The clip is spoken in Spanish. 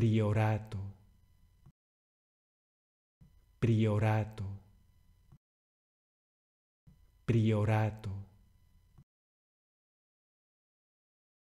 priorato, priorato, priorato.